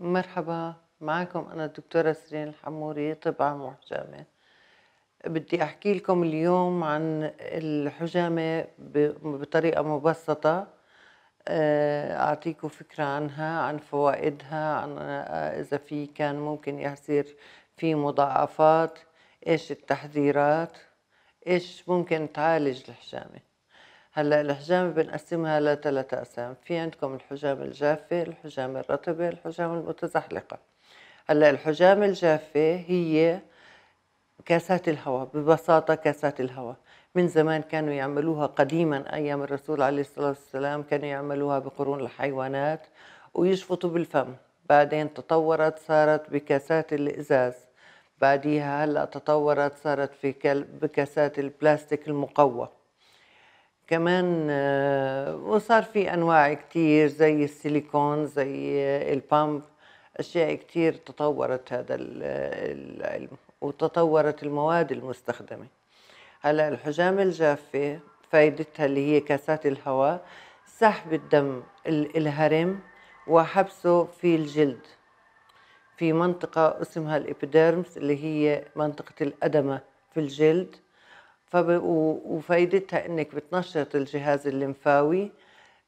مرحبا معكم أنا الدكتورة سرين الحموري عام وحجامة بدي أحكي لكم اليوم عن الحجامة بطريقة مبسطة آه، أعطيكم فكرة عنها عن فوائدها عن آه، إذا في كان ممكن يصير في مضاعفات إيش التحذيرات إيش ممكن تعالج الحجامة هلا الحجامة بنقسمها لثلاثة أقسام في عندكم الحجامة الجافة الحجامة الرطبة الحجامة المتزحلقة هلا الحجامة الجافة هي كاسات الهواء ببساطة كاسات الهواء من زمان كانوا يعملوها قديما أيام الرسول عليه الصلاة والسلام كانوا يعملوها بقرون الحيوانات ويشفطوا بالفم بعدين تطورت صارت بكاسات الإزاز بعديها هلأ تطورت صارت في بكاسات البلاستيك المقوى كمان آه، وصار في انواع كتير زي السيليكون زي البامب اشياء كتير تطورت هذا العلم وتطورت المواد المستخدمه هلا الحجام الجافه فائدتها اللي هي كاسات الهواء سحب الدم الهرم وحبسه في الجلد في منطقة اسمها الإبيديرمس اللي هي منطقة الأدمة في الجلد وفائدتها انك بتنشط الجهاز الليمفاوي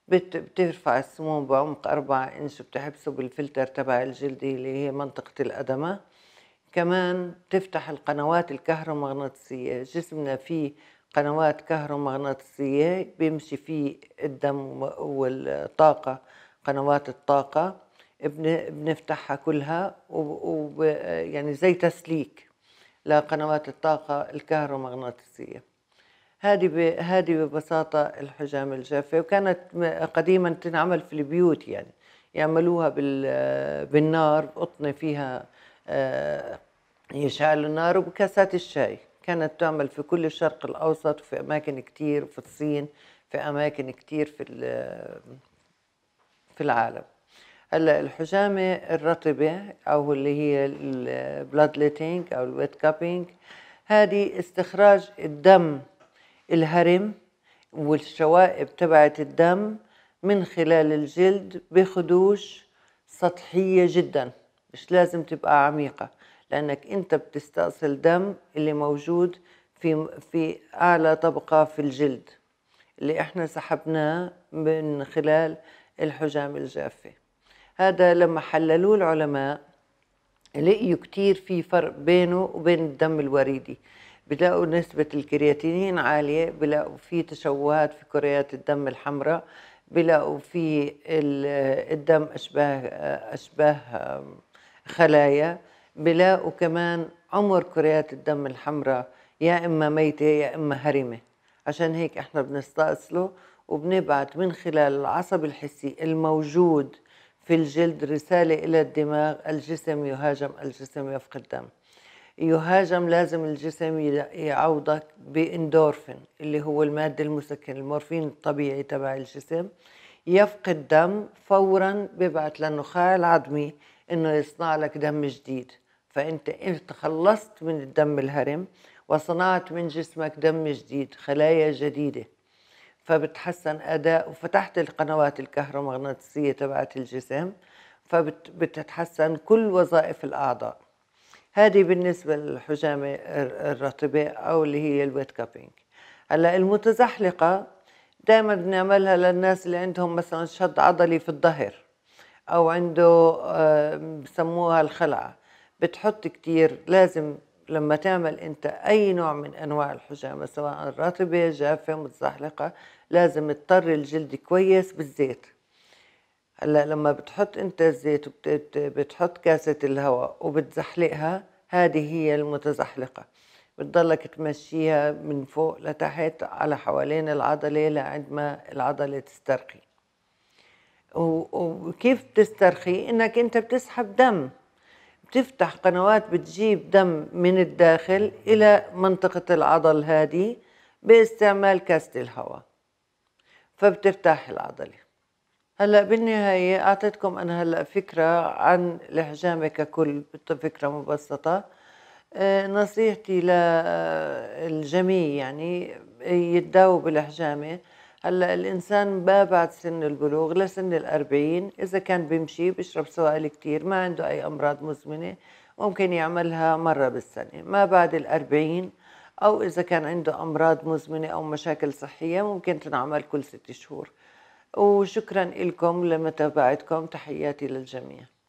بت... بترفع السموم بعمق 4 انش بتحبسه بالفلتر تبع الجلدي اللي هي منطقة الأدمة كمان بتفتح القنوات الكهرومغناطيسية جسمنا فيه قنوات كهرومغناطيسية بيمشي فيه الدم والطاقة قنوات الطاقة بنفتحها كلها ويعني وب... يعني زي تسليك لقنوات الطاقة الكهرومغناطيسية هذه هذه ببساطة الحجام الجافة وكانت قديما تنعمل في البيوت يعني يعملوها بالنار قطنة فيها آه، يشعلوا النار وبكاسات الشاي كانت تعمل في كل الشرق الأوسط وفي أماكن كتير في الصين في أماكن كتير في في العالم هلا الحجامه الرطبه او اللي هي البلاد ليتنج او الويت كابينج هذه استخراج الدم الهرم والشوائب تبعت الدم من خلال الجلد بخدوش سطحية جدا مش لازم تبقى عميقة لأنك أنت بتستأصل دم اللي موجود في, في أعلى طبقة في الجلد اللي احنا سحبناه من خلال الحجام الجافة هذا لما حللوه العلماء لقيوا كتير في فرق بينه وبين الدم الوريدي بلاقوا نسبة الكرياتينين عالية بلاقوا في تشوهات في كريات الدم الحمراء بلاقوا في آه، الدم أشباه آه، أشباه خلايا بلاقوا كمان عمر كريات الدم الحمراء يا إما ميتة يا إما هرمة عشان هيك إحنا بنستأصله وبنبعت من خلال العصب الحسي الموجود في الجلد رسالة إلى الدماغ الجسم يهاجم الجسم يفقد دم يهاجم لازم الجسم يعوضك باندورفين اللي هو المادة المسكن المورفين الطبيعي تبع الجسم يفقد دم فورا ببعث للنخاع العظمي انه يصنع لك دم جديد فانت انت خلصت من الدم الهرم وصنعت من جسمك دم جديد خلايا جديده فبتحسن أداء وفتحت القنوات الكهرومغناطيسية تبعت الجسم فبتتحسن كل وظائف الأعضاء هذه بالنسبة للحجامة الرطبة أو اللي هي الويت كابينج هلا المتزحلقة دائما بنعملها للناس اللي عندهم مثلا شد عضلي في الظهر أو عنده آه، بسموها الخلعة بتحط كتير لازم لما تعمل انت اي نوع من انواع الحجامه سواء رطبه جافه متزحلقه لازم تطر الجلد كويس بالزيت هلا لما بتحط انت الزيت وبتحط كاسه الهواء وبتزحلقها هذه هي المتزحلقه بتضلك تمشيها من فوق لتحت على حوالين العضله لعند ما العضله تسترخي وكيف بتسترخي انك انت بتسحب دم بتفتح قنوات بتجيب دم من الداخل إلى منطقة العضل هذه باستعمال كاسة الهواء فبترتاح العضلة هلا بالنهاية أعطيتكم أنا هلا فكرة عن الحجامة ككل فكرة مبسطة آه، نصيحتي للجميع يعني يتداووا بالحجامة هلا الانسان ما بعد سن البلوغ لسن الأربعين اذا كان بيمشي بيشرب سوائل كتير ما عنده اي امراض مزمنه ممكن يعملها مره بالسنه ما بعد الأربعين او اذا كان عنده امراض مزمنه او مشاكل صحيه ممكن تنعمل كل ست شهور وشكرا لكم لمتابعتكم تحياتي للجميع